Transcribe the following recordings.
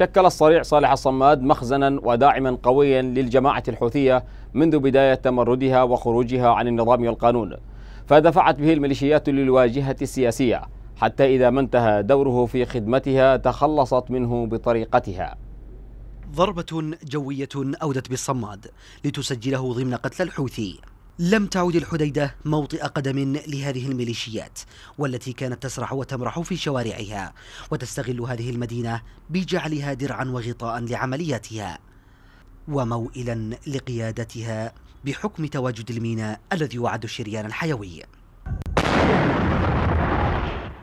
شكل الصريع صالح الصماد مخزنا وداعما قويا للجماعة الحوثية منذ بداية تمردها وخروجها عن النظام والقانون فدفعت به الميليشيات للواجهة السياسية حتى إذا ما انتهى دوره في خدمتها تخلصت منه بطريقتها ضربة جوية أودت بالصماد لتسجله ضمن قتل الحوثي لم تعد الحديدة موطئ قدم لهذه الميليشيات والتي كانت تسرح وتمرح في شوارعها وتستغل هذه المدينة بجعلها درعا وغطاء لعملياتها وموئلا لقيادتها بحكم تواجد الميناء الذي يعد الشريان الحيوي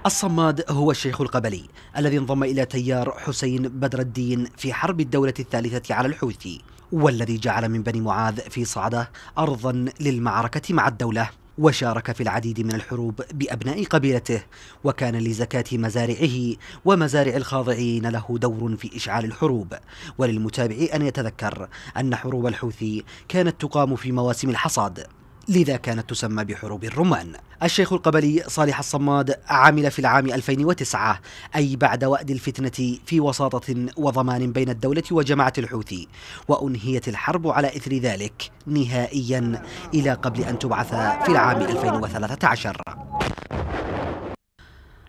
الصماد هو الشيخ القبلي الذي انضم إلى تيار حسين بدر الدين في حرب الدولة الثالثة على الحوثي والذي جعل من بني معاذ في صعدة أرضا للمعركة مع الدولة وشارك في العديد من الحروب بأبناء قبيلته وكان لزكاة مزارعه ومزارع الخاضعين له دور في إشعال الحروب وللمتابع أن يتذكر أن حروب الحوثي كانت تقام في مواسم الحصاد لذا كانت تسمى بحروب الرمان الشيخ القبلي صالح الصماد عمل في العام 2009 أي بعد وأد الفتنة في وساطة وضمان بين الدولة وجماعة الحوثي وأنهيت الحرب على إثر ذلك نهائيا إلى قبل أن تبعث في العام 2013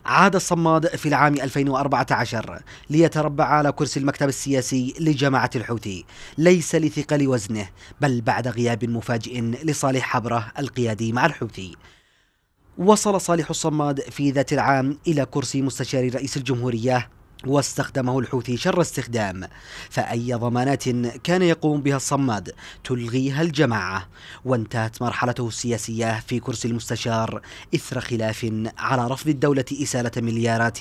عاد الصماد في العام 2014 ليتربع على كرسي المكتب السياسي لجماعة الحوثي ليس لثقل وزنه بل بعد غياب مفاجئ لصالح حبره القيادي مع الحوثي وصل صالح الصماد في ذات العام إلى كرسي مستشار رئيس الجمهورية واستخدمه الحوثي شر استخدام فأي ضمانات كان يقوم بها الصماد تلغيها الجماعة وانتهت مرحلته السياسية في كرسي المستشار إثر خلاف على رفض الدولة إسالة مليارات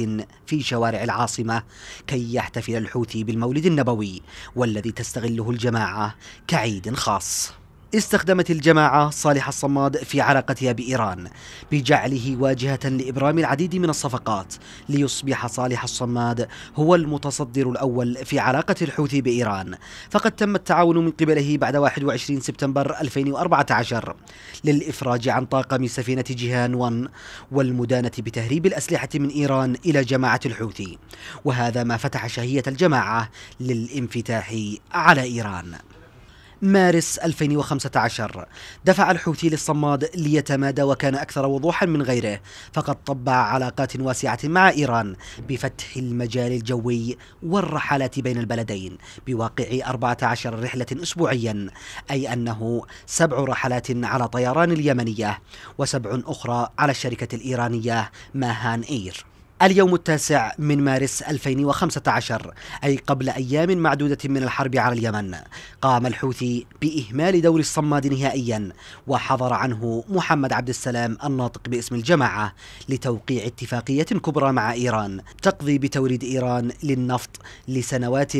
في شوارع العاصمة كي يحتفل الحوثي بالمولد النبوي والذي تستغله الجماعة كعيد خاص استخدمت الجماعة صالح الصماد في علاقتها بإيران بجعله واجهة لإبرام العديد من الصفقات ليصبح صالح الصماد هو المتصدر الأول في علاقة الحوثي بإيران فقد تم التعاون من قبله بعد 21 سبتمبر 2014 للإفراج عن طاقم سفينة جيهان 1 والمدانة بتهريب الأسلحة من إيران إلى جماعة الحوثي وهذا ما فتح شهية الجماعة للانفتاح على إيران مارس 2015 دفع الحوثي للصماد ليتمادى وكان أكثر وضوحا من غيره فقد طبع علاقات واسعة مع إيران بفتح المجال الجوي والرحلات بين البلدين بواقع 14 رحلة أسبوعيا أي أنه سبع رحلات على طيران اليمنية وسبع أخرى على الشركة الإيرانية ماهان إير اليوم التاسع من مارس 2015 أي قبل أيام معدودة من الحرب على اليمن قام الحوثي بإهمال دور الصماد نهائيا وحضر عنه محمد عبد السلام الناطق باسم الجماعة لتوقيع اتفاقية كبرى مع إيران تقضي بتوريد إيران للنفط لسنوات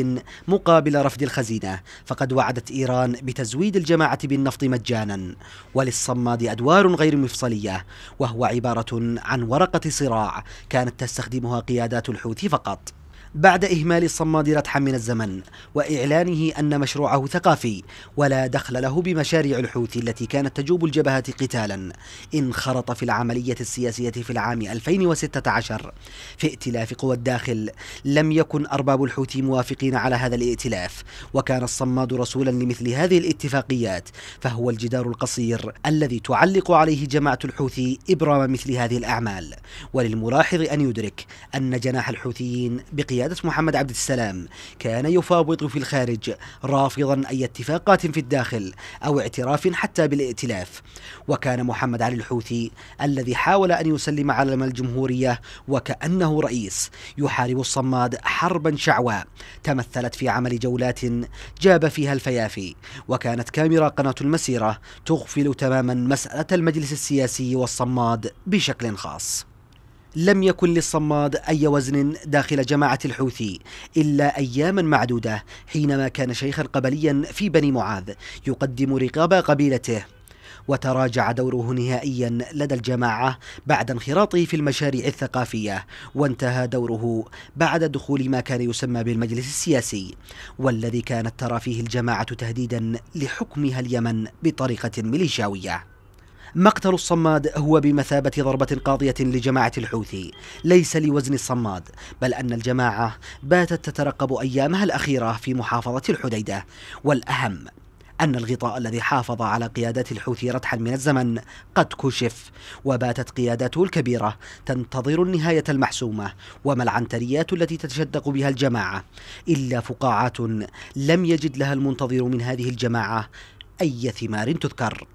مقابل رفض الخزينة فقد وعدت إيران بتزويد الجماعة بالنفط مجانا وللصماد أدوار غير مفصلية وهو عبارة عن ورقة صراع كانت تستخدمها قيادات الحوثي فقط بعد إهمال الصماد رتحا من الزمن وإعلانه أن مشروعه ثقافي ولا دخل له بمشاريع الحوثي التي كانت تجوب الجبهات قتالا انخرط في العملية السياسية في العام 2016 في ائتلاف قوى الداخل لم يكن أرباب الحوثي موافقين على هذا الائتلاف وكان الصماد رسولا لمثل هذه الاتفاقيات فهو الجدار القصير الذي تعلق عليه جماعة الحوثي إبرام مثل هذه الأعمال وللملاحظ أن يدرك أن جناح الحوثيين بقيادة قيادة محمد عبد السلام كان يفاوض في الخارج رافضا أي اتفاقات في الداخل أو اعتراف حتى بالائتلاف وكان محمد علي الحوثي الذي حاول أن يسلم علم الجمهورية وكأنه رئيس يحارب الصماد حربا شعواء تمثلت في عمل جولات جاب فيها الفيافي وكانت كاميرا قناة المسيرة تغفل تماما مسألة المجلس السياسي والصماد بشكل خاص لم يكن للصماد أي وزن داخل جماعة الحوثي إلا أياما معدودة حينما كان شيخا قبليا في بني معاذ يقدم رقاب قبيلته وتراجع دوره نهائيا لدى الجماعة بعد انخراطه في المشاريع الثقافية وانتهى دوره بعد دخول ما كان يسمى بالمجلس السياسي والذي كانت ترى فيه الجماعة تهديدا لحكمها اليمن بطريقة ميليشاوية مقتل الصماد هو بمثابة ضربة قاضية لجماعة الحوثي ليس لوزن الصماد بل أن الجماعة باتت تترقب أيامها الأخيرة في محافظة الحديدة والأهم أن الغطاء الذي حافظ على قيادات الحوثي رتحا من الزمن قد كشف وباتت قياداته الكبيرة تنتظر النهاية المحسومة وما العنتريات التي تتشدق بها الجماعة إلا فقاعات لم يجد لها المنتظر من هذه الجماعة أي ثمار تذكر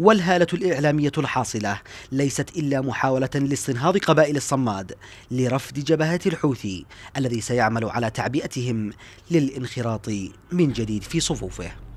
والهالة الإعلامية الحاصلة ليست إلا محاولة لاستنهاض قبائل الصماد لرفض جبهة الحوثي الذي سيعمل على تعبئتهم للانخراط من جديد في صفوفه